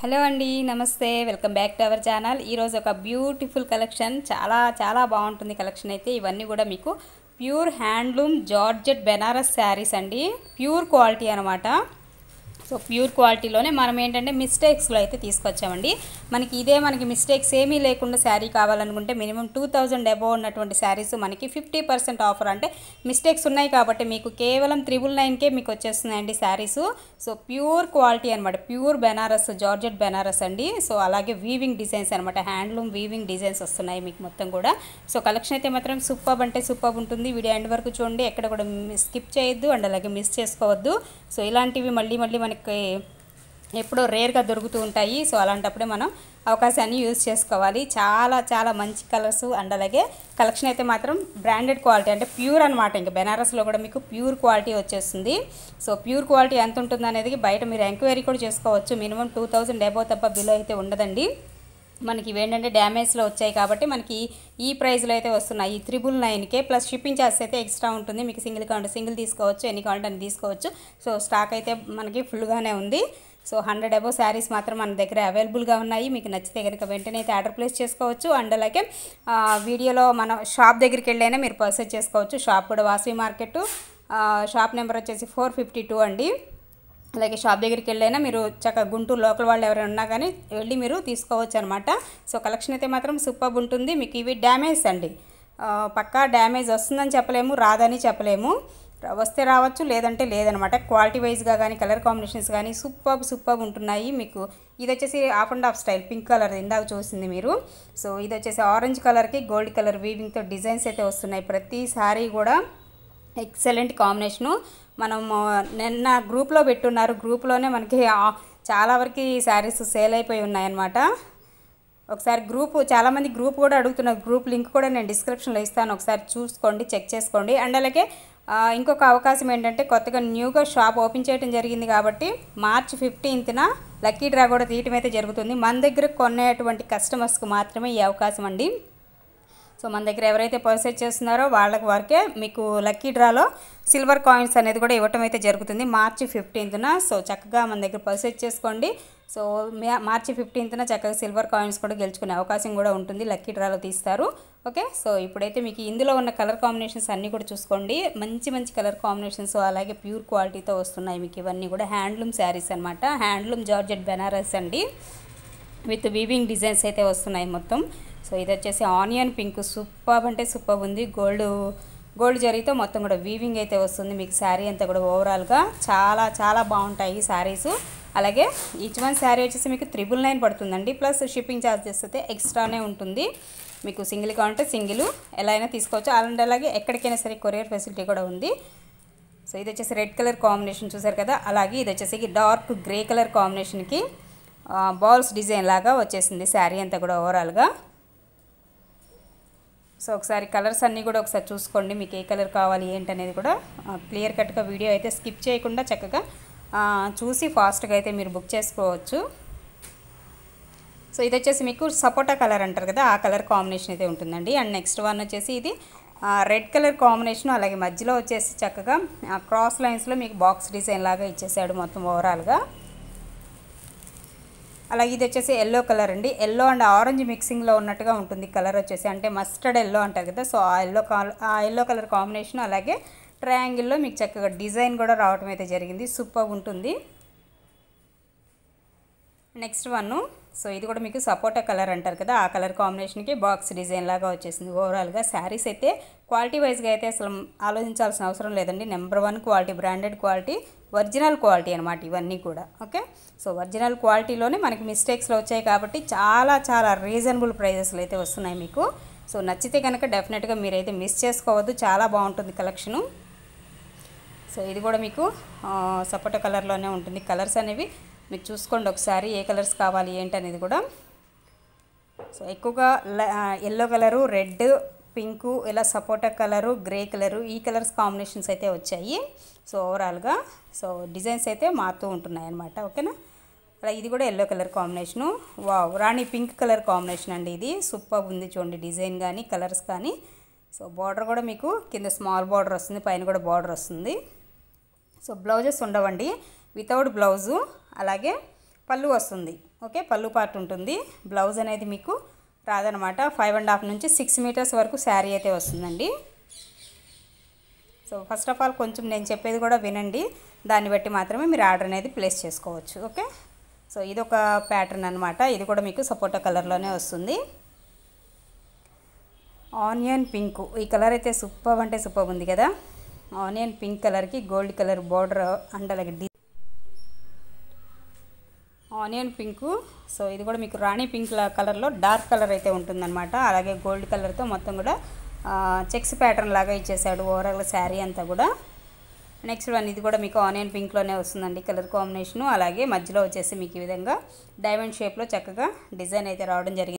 hello అండి నమస్తే welcome back to our channel ఈరోజు ఒక బ్యూటిఫుల్ కలెక్షన్ చాలా చాలా బాగుంటుంది కలెక్షన్ అయితే ఇవన్నీ కూడా మీకు pure handloom georgette Banaras saris అండి ప్యూర్ క్వాలిటీ అనమాట సో ప్యూర్ క్వాలిటీలోనే మనం ఏంటంటే మిస్టేక్స్లో అయితే తీసుకొచ్చామండి మనకి ఇదే మనకి మిస్టేక్స్ ఏమీ లేకుండా శారీ కావాలనుకుంటే మినిమం టూ థౌజండ్ అబోవ్ ఉన్నటువంటి శారీస్ మనకి ఫిఫ్టీ పర్సెంట్ ఆఫర్ అంటే మిస్టేక్స్ ఉన్నాయి కాబట్టి మీకు కేవలం త్రిబుల్ నైన్కే మీకు వచ్చేస్తున్నాయండి శారీస్ సో ప్యూర్ క్వాలిటీ అనమాట ప్యూర్ బెనారస్ జార్జెట్ బెనారస్ అండి సో అలాగే వీవింగ్ డిజైన్స్ అనమాట హ్యాండ్లూమ్ వీవింగ్ డిజైన్స్ వస్తున్నాయి మీకు మొత్తం కూడా సో కలెక్షన్ అయితే మాత్రం సూపర్ అంటే సూపర్ ఉంటుంది వీడియో ఎండ్ వరకు చూడండి ఎక్కడ కూడా స్కిప్ చేయొద్దు అండ్ అలాగే మిస్ చేసుకోవద్దు సో ఇలాంటివి మళ్ళీ మళ్ళీ మనకి మనకి ఎప్పుడో రేర్గా దొరుకుతూ ఉంటాయి సో అలాంటప్పుడే మనం అవకాశాన్ని యూజ్ చేసుకోవాలి చాలా చాలా మంచి కలర్స్ అండ్ అలాగే కలెక్షన్ అయితే మాత్రం బ్రాండెడ్ క్వాలిటీ అంటే ప్యూర్ అనమాట ఇంకా బెనారస్లో కూడా మీకు ప్యూర్ క్వాలిటీ వచ్చేస్తుంది సో ప్యూర్ క్వాలిటీ ఎంత ఉంటుంది అనేది బయట మీరు ఎంక్వైరీ కూడా చేసుకోవచ్చు మినిమం టూ థౌజండ్ అబౌ తప్ప బిలో అయితే ఉండదండి మనకి ఏంటంటే డ్యామేజ్లో వచ్చాయి కాబట్టి మనకి ఈ ప్రైస్లో అయితే వస్తున్నాయి ఈ త్రిబుల్ నైన్కే ప్లస్ షిప్పింగ్ ఛార్జెస్ అయితే ఎక్స్ట్రా ఉంటుంది మీకు సింగిల్ కౌంటర్ సింగిల్ తీసుకోవచ్చు ఎన్ని కావాలంటే అని తీసుకోవచ్చు సో స్టాక్ అయితే మనకి ఫుల్గానే ఉంది సో హండ్రెడ్ అబో శారీస్ మాత్రం మన దగ్గర అవైలబుల్గా ఉన్నాయి మీకు నచ్చితే కనుక వెంటనే అయితే ఆర్డర్ ప్లేస్ చేసుకోవచ్చు అండ్ అలాగే వీడియోలో మనం షాప్ దగ్గరికి వెళ్ళైనా మీరు పర్సెస్ చేసుకోవచ్చు షాప్ కూడా వాసవి మార్కెట్ షాప్ నెంబర్ వచ్చేసి ఫోర్ ఫిఫ్టీ టూ అండి అలాగే షాప్ దగ్గరికి వెళ్ళైనా మీరు చక్క గుంటూరు లోకల్ వాళ్ళు ఎవరైనా ఉన్నా కానీ వెళ్ళి మీరు తీసుకోవచ్చు అనమాట సో కలెక్షన్ అయితే మాత్రం సూపర్ ఉంటుంది మీకు ఇవి డ్యామేజ్ అండి పక్కా డ్యామేజ్ వస్తుందని చెప్పలేము రాదని చెప్పలేము వస్తే రావచ్చు లేదంటే లేదనమాట క్వాలిటీ వైజ్గా కానీ కలర్ కాంబినేషన్స్ కానీ సూపర్ సూపర్ ఉంటున్నాయి మీకు ఇది వచ్చేసి half and half style pink colour ఇందాక చూసింది మీరు సో ఇది వచ్చేసి ఆరెంజ్ కలర్కి గోల్డ్ కలర్ వీవింగ్తో డిజైన్స్ అయితే వస్తున్నాయి ప్రతి సారీ కూడా ఎక్సలెంట్ కాంబినేషను మనము నిన్న గ్రూప్లో పెట్టున్నారు గ్రూప్లోనే మనకి చాలా వరకు ఈ శారీస్ సేల్ అయిపోయి ఉన్నాయన్నమాట ఒకసారి గ్రూప్ చాలామంది గ్రూప్ కూడా అడుగుతున్నారు గ్రూప్ లింక్ కూడా నేను డిస్క్రిప్షన్లో ఇస్తాను ఒకసారి చూసుకోండి చెక్ చేసుకోండి అండ్ అలాగే ఇంకొక అవకాశం ఏంటంటే కొత్తగా న్యూగా షాప్ ఓపెన్ చేయడం జరిగింది కాబట్టి మార్చ్ ఫిఫ్టీన్త్న లక్కీ డ్రా కూడా తీయటం అయితే జరుగుతుంది మన దగ్గర కొనేటువంటి కస్టమర్స్కి మాత్రమే ఈ అవకాశం అండి సో మన దగ్గర ఎవరైతే పర్చేజ్ చేస్తున్నారో వాళ్ళకి వరకే మీకు లక్కీ డ్రాలో సిల్వర్ కాయిన్స్ అనేది కూడా ఇవ్వటం అయితే జరుగుతుంది మార్చి ఫిఫ్టీన్త్న సో చక్కగా మన దగ్గర పర్చేజ్ చేసుకోండి సో మార్చి ఫిఫ్టీన్త్న చక్కగా సిల్వర్ కాయిన్స్ కూడా గెలుచుకునే అవకాశం కూడా ఉంటుంది లక్కీ డ్రాలో తీస్తారు ఓకే సో ఇప్పుడైతే మీకు ఇందులో ఉన్న కలర్ కాంబినేషన్స్ అన్నీ కూడా చూసుకోండి మంచి మంచి కలర్ కాంబినేషన్స్ అలాగే ప్యూర్ క్వాలిటీతో వస్తున్నాయి మీకు ఇవన్నీ కూడా హ్యాండ్లూమ్ శారీస్ అనమాట హ్యాండ్లూమ్ జార్జెట్ బెనారస్ అండి విత్ వీవింగ్ డిజైన్స్ అయితే వస్తున్నాయి మొత్తం సో ఇది వచ్చేసి ఆనియన్ పింక్ సూపర్ అంటే సూపర్ ఉంది గోల్డ్ గోల్డ్ జరిగితే మొత్తం కూడా వీవింగ్ అయితే వస్తుంది మీకు శారీ అంతా కూడా ఓవరాల్గా చాలా చాలా బాగుంటాయి ఈ శారీస్ అలాగే ఈచ్ వన్ శారీ వచ్చేసి మీకు త్రిబుల్ నైన్ పడుతుందండి ప్లస్ షిప్పింగ్ ఛార్జెస్ అయితే ఎక్స్ట్రానే ఉంటుంది మీకు సింగిల్ కావాలంటే సింగిల్ ఎలా అయినా తీసుకోవచ్చు అలాంటి అలాగే ఎక్కడికైనా సరే కొరియర్ ఫెసిలిటీ కూడా ఉంది సో ఇది వచ్చేసి రెడ్ కలర్ కాంబినేషన్ చూసారు కదా అలాగే ఇది వచ్చేసి డార్క్ గ్రే కలర్ కాంబినేషన్కి బాల్స్ డిజైన్ లాగా వచ్చేసింది శారీ అంతా కూడా ఓవరాల్గా సో ఒకసారి కలర్స్ అన్నీ కూడా ఒకసారి చూసుకోండి మీకు ఏ కలర్ కావాలి ఏంటి అనేది కూడా క్లియర్ కట్గా వీడియో అయితే స్కిప్ చేయకుండా చక్కగా చూసి ఫాస్ట్గా అయితే మీరు బుక్ చేసుకోవచ్చు సో ఇది వచ్చేసి మీకు సపోటా కలర్ అంటారు కదా ఆ కలర్ కాంబినేషన్ అయితే ఉంటుందండి అండ్ నెక్స్ట్ వన్ వచ్చేసి ఇది రెడ్ కలర్ కాంబినేషన్ అలాగే మధ్యలో వచ్చేసి చక్కగా క్రాస్ లైన్స్లో మీకు బాక్స్ డిజైన్ లాగా ఇచ్చేసాడు మొత్తం ఓవరాల్గా అలాగే ఇది వచ్చేసి ఎల్లో కలర్ అండి ఎల్లో అండ్ ఆరెంజ్ మిక్సింగ్లో ఉన్నట్టుగా ఉంటుంది కలర్ వచ్చేసి అంటే మస్టర్డ్ ఎల్లో అంటారు కదా సో ఆ ఎల్లో ఆ ఎల్లో కలర్ కాంబినేషన్ అలాగే ట్రయాంగిల్లో మీకు చక్కగా డిజైన్ కూడా రావటం అయితే జరిగింది సూపర్ ఉంటుంది నెక్స్ట్ వన్ సో ఇది కూడా మీకు సపోటా కలర్ అంటారు కదా ఆ కలర్ కాంబినేషన్కి బాక్స్ డిజైన్ లాగా వచ్చేసింది ఓవరాల్గా శారీస్ అయితే క్వాలిటీ వైజ్గా అయితే అసలు ఆలోచించాల్సిన అవసరం లేదండి number one quality branded quality original quality అనమాట ఇవన్నీ కూడా ఓకే సో ఒరిజినల్ క్వాలిటీలోనే మనకి మిస్టేక్స్లో వచ్చాయి కాబట్టి చాలా చాలా రీజనబుల్ ప్రైజెస్లో అయితే వస్తున్నాయి మీకు సో నచ్చితే కనుక డెఫినెట్గా మీరైతే మిస్ చేసుకోవద్దు చాలా బాగుంటుంది కలెక్షను సో ఇది కూడా మీకు సపోటా కలర్లోనే ఉంటుంది కలర్స్ అనేవి మీరు చూసుకోండి ఒకసారి ఏ కలర్స్ కావాలి ఏంటి అనేది కూడా సో ఎక్కువగా ఎల్లో కలరు రెడ్ పింకు ఇలా సపోటా కలరు గ్రే కలరు ఈ కలర్స్ కాంబినేషన్స్ అయితే వచ్చాయి సో ఓవరాల్గా సో డిజైన్స్ అయితే మారుతూ ఉంటున్నాయి అనమాట ఓకేనా అలా ఇది కూడా ఎల్లో కలర్ కాంబినేషను వావ్ రాణి పింక్ కలర్ కాంబినేషన్ అండి ఇది సూపర్ ఉంది చూడండి డిజైన్ కానీ కలర్స్ కానీ సో బార్డర్ కూడా మీకు కింద స్మాల్ బార్డర్ వస్తుంది పైన కూడా బార్డర్ వస్తుంది సో బ్లౌజెస్ ఉండవండి వితౌట్ బ్లౌజు అలాగే పళ్ళు వస్తుంది ఓకే పళ్ళు పార్ట్ ఉంటుంది బ్లౌజ్ అనేది మీకు రాదనమాట ఫైవ్ అండ్ హాఫ్ నుంచి సిక్స్ మీటర్స్ వరకు శారీ అయితే వస్తుందండి సో ఫస్ట్ ఆఫ్ ఆల్ కొంచెం నేను చెప్పేది కూడా వినండి దాన్ని బట్టి మాత్రమే మీరు ఆర్డర్ అనేది ప్లేస్ చేసుకోవచ్చు ఓకే సో ఇది ఒక ప్యాటర్న్ అనమాట ఇది కూడా మీకు సపోటా కలర్లోనే వస్తుంది ఆనియన్ పింక్ ఈ కలర్ అయితే సూపర్ అంటే సూపర్ ఉంది కదా ఆనియన్ పింక్ కలర్కి గోల్డ్ కలర్ బార్డర్ అండ్ అలాగే ఆనియన్ పింకు సో ఇది కూడా మీకు రాణి పింక్ కలర్లో డార్క్ కలర్ అయితే ఉంటుందన్నమాట అలాగే గోల్డ్ కలర్తో మొత్తం కూడా చెక్స్ ప్యాటర్న్ లాగా ఇచ్చేసాడు ఓవరాల్ శారీ అంతా కూడా నెక్స్ట్ వన్ ఇది కూడా మీకు ఆనియన్ పింక్లోనే వస్తుందండి కలర్ కాంబినేషను అలాగే మధ్యలో వచ్చేసి మీకు ఈ విధంగా డైమండ్ షేప్లో చక్కగా డిజైన్ అయితే రావడం జరిగింది